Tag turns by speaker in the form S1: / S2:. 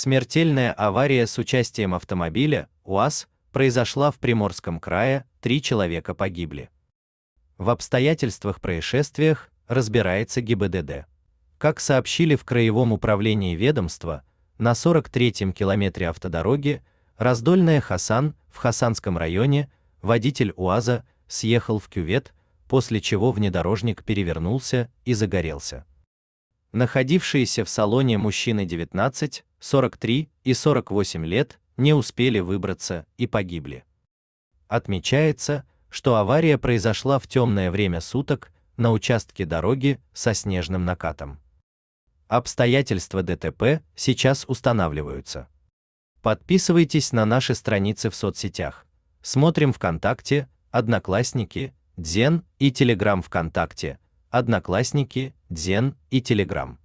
S1: Смертельная авария с участием автомобиля УАЗ произошла в Приморском крае, три человека погибли. В обстоятельствах происшествиях разбирается ГИБДД. Как сообщили в Краевом управлении ведомства, на 43-м километре автодороги Раздольная Хасан в Хасанском районе водитель УАЗа съехал в кювет, после чего внедорожник перевернулся и загорелся находившиеся в салоне мужчины 19, 43 и 48 лет, не успели выбраться и погибли. Отмечается, что авария произошла в темное время суток на участке дороги со снежным накатом. Обстоятельства ДТП сейчас устанавливаются. Подписывайтесь на наши страницы в соцсетях. Смотрим ВКонтакте, Одноклассники, Дзен и Телеграм ВКонтакте – Одноклассники, Дзен и Телеграм.